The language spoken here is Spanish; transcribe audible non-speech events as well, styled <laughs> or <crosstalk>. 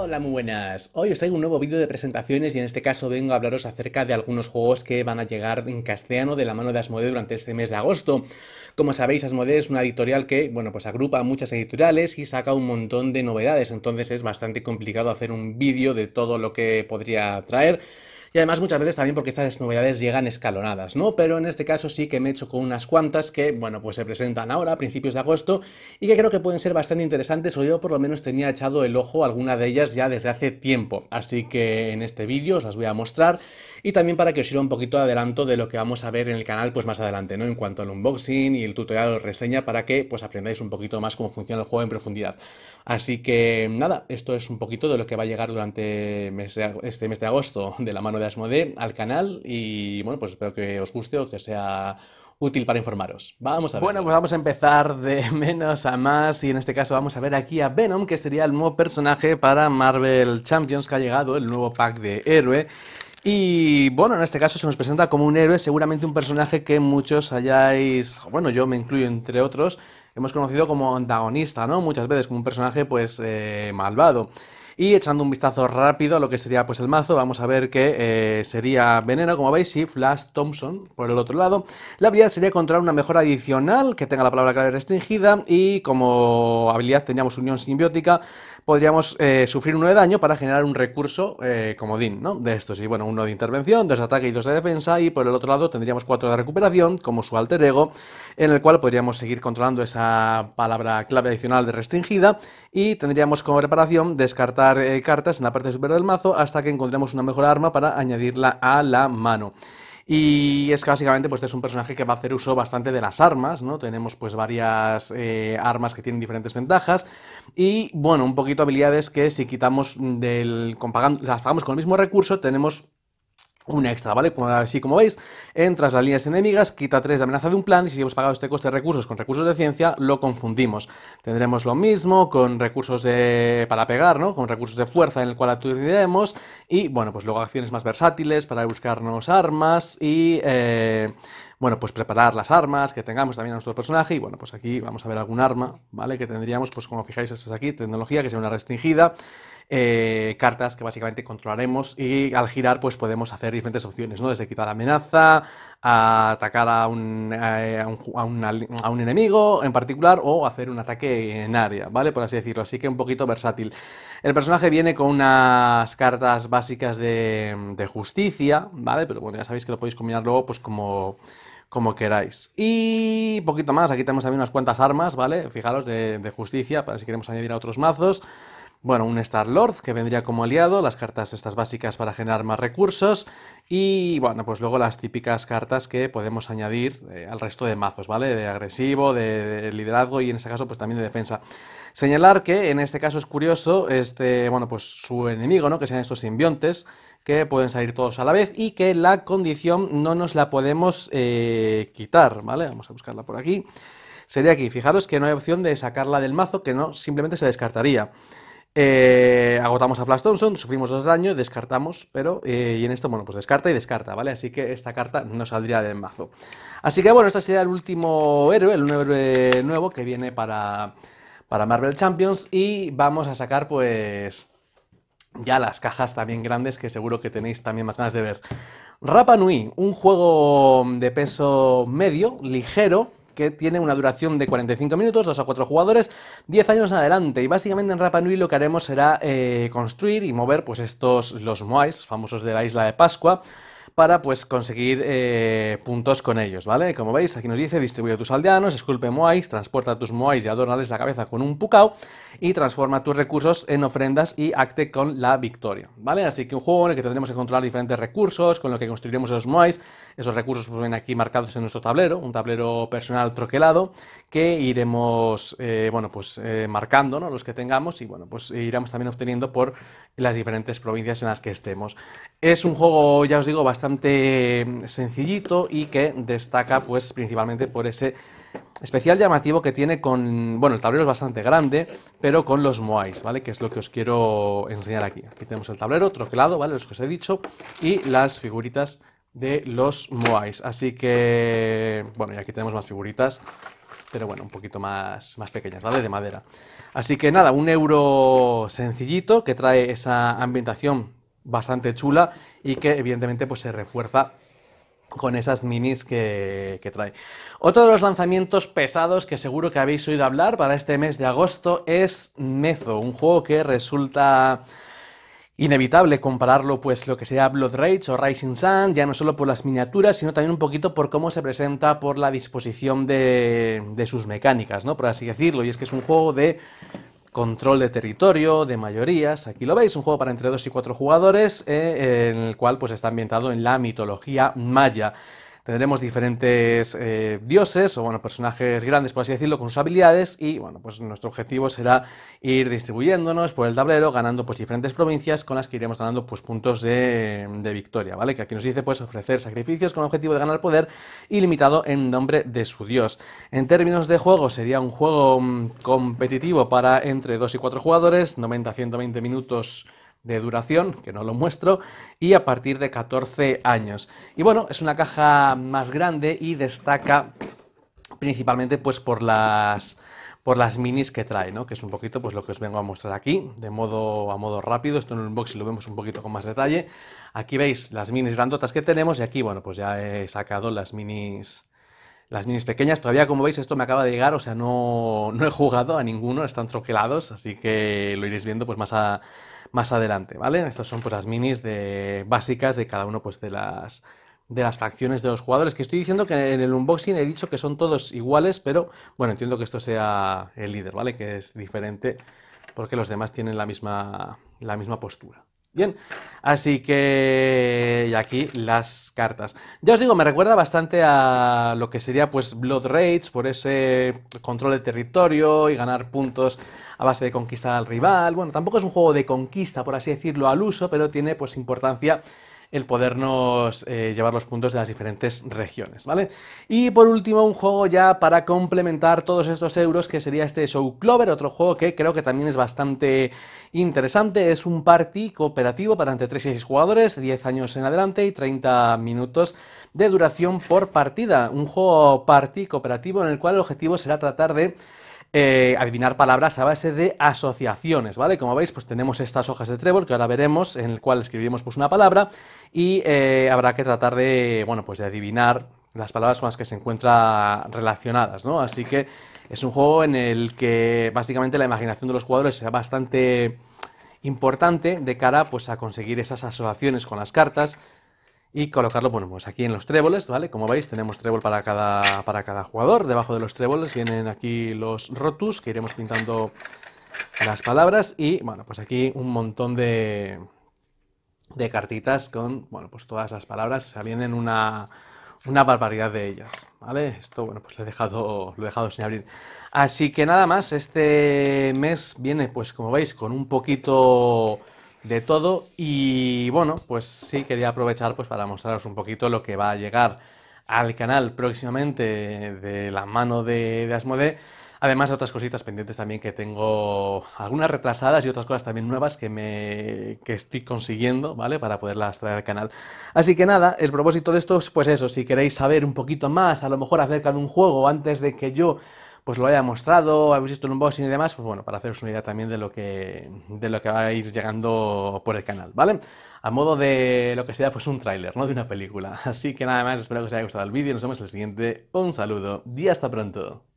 Hola, muy buenas. Hoy os traigo un nuevo vídeo de presentaciones y en este caso vengo a hablaros acerca de algunos juegos que van a llegar en castellano de la mano de Asmodee durante este mes de agosto. Como sabéis, Asmodee es una editorial que, bueno, pues agrupa muchas editoriales y saca un montón de novedades, entonces es bastante complicado hacer un vídeo de todo lo que podría traer. Y además muchas veces también porque estas novedades llegan escalonadas, ¿no? Pero en este caso sí que me he hecho con unas cuantas que, bueno, pues se presentan ahora, a principios de agosto, y que creo que pueden ser bastante interesantes, o yo por lo menos tenía echado el ojo a alguna de ellas ya desde hace tiempo. Así que en este vídeo os las voy a mostrar y también para que os sirva un poquito de adelanto de lo que vamos a ver en el canal pues más adelante, ¿no? En cuanto al unboxing y el tutorial o reseña para que pues aprendáis un poquito más cómo funciona el juego en profundidad. Así que nada, esto es un poquito de lo que va a llegar durante este mes de agosto de la mano de Asmode al canal y bueno, pues espero que os guste o que sea útil para informaros. Vamos a ver. Bueno, pues vamos a empezar de <laughs> menos a más y en este caso vamos a ver aquí a Venom, que sería el nuevo personaje para Marvel Champions que ha llegado, el nuevo pack de héroe. Y bueno, en este caso se nos presenta como un héroe, seguramente un personaje que muchos hayáis, bueno, yo me incluyo entre otros, hemos conocido como antagonista, ¿no? Muchas veces como un personaje pues eh, malvado. Y echando un vistazo rápido a lo que sería pues el mazo, vamos a ver que eh, sería veneno, como veis, y Flash Thompson por el otro lado. La habilidad sería Controlar una mejora adicional que tenga la palabra clave restringida y como habilidad teníamos unión simbiótica, podríamos eh, sufrir uno de daño para generar un recurso eh, DIN, ¿no? De estos, y bueno, uno de intervención, dos de ataque y dos de defensa, y por el otro lado tendríamos cuatro de recuperación, como su alter ego, en el cual podríamos seguir controlando esa palabra clave adicional de restringida y tendríamos como reparación descartar eh, cartas en la parte superior del mazo hasta que encontremos una mejor arma para añadirla a la mano. Y es que básicamente pues, este es un personaje que va a hacer uso bastante de las armas, ¿no? Tenemos pues varias eh, armas que tienen diferentes ventajas y, bueno, un poquito habilidades que si quitamos del... Con, las pagamos con el mismo recurso, tenemos una extra, ¿vale? Como, así como veis, entras a líneas enemigas, quita tres de amenaza de un plan y si hemos pagado este coste de recursos con recursos de ciencia, lo confundimos. Tendremos lo mismo con recursos de, para pegar, ¿no? Con recursos de fuerza en el cual aturdiremos y, bueno, pues luego acciones más versátiles para buscarnos armas y... Eh, bueno, pues preparar las armas que tengamos también a nuestro personaje. Y bueno, pues aquí vamos a ver algún arma, ¿vale? Que tendríamos, pues como fijáis, esto es aquí, tecnología que sea una restringida. Eh, cartas que básicamente controlaremos y al girar pues podemos hacer diferentes opciones, ¿no? Desde quitar amenaza, a atacar a un, eh, a, un, enemigo en particular o hacer un ataque en área, ¿vale? Por así decirlo, así que un poquito versátil. El personaje viene con unas cartas básicas de, justicia, ¿vale? Pero bueno, ya sabéis que lo podéis combinar luego pues como como queráis. Y poquito más, aquí tenemos también unas cuantas armas, ¿vale? Fijaros, de, de justicia, para si queremos añadir a otros mazos bueno, un Star-Lord que vendría como aliado, las cartas estas básicas para generar más recursos y, bueno, pues luego las típicas cartas que podemos añadir eh, al resto de mazos, ¿vale? De agresivo, de, liderazgo y en este caso pues también de defensa. Señalar que en este caso es curioso, este, bueno, pues su enemigo, ¿no? Que sean estos simbiontes que pueden salir todos a la vez y que la condición no nos la podemos eh, quitar, ¿vale? Vamos a buscarla por aquí. Sería aquí, fijaros que no hay opción de sacarla del mazo, que no, simplemente se descartaría. Eh, agotamos a Flash Thompson, sufrimos dos daños, descartamos, pero. Eh, y en esto, bueno, pues descarta y descarta, ¿vale? Así que esta carta no saldría del mazo. Así que bueno, este sería el último héroe, el héroe nuevo que viene para, para Marvel Champions. Y vamos a sacar, pues. Ya las cajas también grandes que seguro que tenéis también más ganas de ver. Rapa Nui, un juego de peso medio, ligero, que tiene una duración de 45 minutos, 2 a 4 jugadores, 10 años adelante. Y básicamente en Rapa Nui lo que haremos será eh, construir y mover pues estos, los moais famosos de la isla de Pascua, para pues conseguir eh, puntos con ellos, ¿vale? Como veis, aquí nos dice, distribuye a tus aldeanos, esculpe moais, transporta tus moais y adornales la cabeza con un pucao y transforma tus recursos en ofrendas y acte con la victoria, ¿vale? Así que un juego en el que tendremos que controlar diferentes recursos, con lo que construiremos esos moais, esos recursos pues, ven aquí marcados en nuestro tablero, un tablero personal troquelado, que iremos, eh, bueno, pues eh, marcando, Los que tengamos y, bueno, pues iremos también obteniendo por las diferentes provincias en las que estemos. Es un juego, ya os digo, bastante mm, sencillito y que destaca pues principalmente por ese especial llamativo que tiene con... Bueno, el tablero es bastante grande, pero con los moais, ¿vale? Que es lo que os quiero enseñar aquí. Aquí tenemos el tablero troquelado, ¿vale? Los que os he dicho, y las figuritas de los moais. Así que... Bueno, y aquí tenemos más figuritas pero bueno, un poquito más, más pequeñas, ¿vale? De madera. Así que nada, un euro sencillito que trae esa ambientación bastante chula y que evidentemente pues, se refuerza con esas minis que, que, trae. Otro de los lanzamientos pesados que seguro que habéis oído hablar para este mes de agosto es Mezo, un juego que resulta inevitable compararlo pues lo que sea Blood Rage o Rising Sun, ya no solo por las miniaturas, sino también un poquito por cómo se presenta, por la disposición de, de sus mecánicas, ¿no? por así decirlo, y es que es un juego de control de territorio, de mayorías. Aquí lo veis, un juego para entre 2 y 4 jugadores, eh, en el cual pues, está ambientado en la mitología maya tendremos diferentes eh, dioses o bueno, personajes grandes, por así decirlo, con sus habilidades y bueno, pues nuestro objetivo será ir distribuyéndonos por el tablero, ganando pues diferentes provincias con las que iremos ganando pues puntos de, victoria, ¿vale? Que aquí nos dice pues ofrecer sacrificios con el objetivo de ganar poder ilimitado en nombre de su dios. En términos de juego sería un juego mm, competitivo para entre 2 y 4 jugadores, 90-120 minutos de duración, que no lo muestro, y a partir de 14 años. Y bueno, es una caja más grande y destaca principalmente pues por las por las minis que trae, ¿no? que es un poquito pues, lo que os vengo a mostrar aquí, de modo a modo rápido, esto en un unboxing lo vemos un poquito con más detalle, aquí veis las minis grandotas que tenemos y aquí bueno pues ya he sacado las minis las minis pequeñas, todavía como veis esto me acaba de llegar, o sea no, no he jugado a ninguno, están troquelados, así que lo iréis viendo pues más a, más adelante, ¿vale? Estas son pues las minis de, básicas de cada uno pues de las de las facciones de los jugadores, que estoy diciendo que en el unboxing he dicho que son todos iguales, pero bueno, entiendo que esto sea el líder, ¿vale? Que es diferente porque los demás tienen la misma, la misma postura. Bien, así que y aquí las cartas. Ya os digo, me recuerda bastante a lo que sería pues Blood Raids por ese control de territorio y ganar puntos a base de conquistar al rival. Bueno, tampoco es un juego de conquista, por así decirlo, al uso, pero tiene pues importancia el podernos eh, llevar los puntos de las diferentes regiones, ¿vale? Y por último, un juego ya para complementar todos estos euros, que sería este Show Clover, otro juego que creo que también es bastante interesante. Es un party cooperativo para entre 3 y 6 jugadores, 10 años en adelante y 30 minutos de duración por partida. Un juego party cooperativo en el cual el objetivo será tratar de eh, adivinar palabras a base de asociaciones, ¿vale? Como veis, pues tenemos estas hojas de trébol que ahora veremos, en el cual escribiremos pues una palabra y eh, habrá que tratar de, bueno, pues de adivinar las palabras con las que se encuentra relacionadas, ¿no? Así que es un juego en el que básicamente la imaginación de los jugadores sea bastante importante de cara pues, a conseguir esas asociaciones con las cartas, y colocarlo, bueno, pues aquí en los tréboles, ¿vale? Como veis tenemos trébol para cada, para cada jugador, debajo de los tréboles vienen aquí los rotus que iremos pintando las palabras y, bueno, pues aquí un montón de, de cartitas con, bueno, pues todas las palabras salen vienen una, una barbaridad de ellas, ¿vale? Esto, bueno, pues lo he, dejado, lo he dejado sin abrir. Así que nada más, este mes viene, pues como veis, con un poquito de todo. Y bueno, pues sí quería aprovechar pues, para mostraros un poquito lo que va a llegar al canal próximamente de la mano de, de Asmode. Además de otras cositas pendientes también que tengo, algunas retrasadas y otras cosas también nuevas que, me, que estoy consiguiendo, ¿vale? Para poderlas traer al canal. Así que nada, el propósito de esto es pues eso, si queréis saber un poquito más, a lo mejor acerca de un juego antes de que yo pues lo haya mostrado, habéis visto el unboxing y demás, pues bueno, para haceros una idea también de lo que, de lo que va a ir llegando por el canal, ¿vale? A modo de lo que sea, pues un tráiler, ¿no? De una película. <laughs> Así que nada más, espero que os haya gustado el vídeo, nos vemos en el siguiente, un saludo y hasta pronto.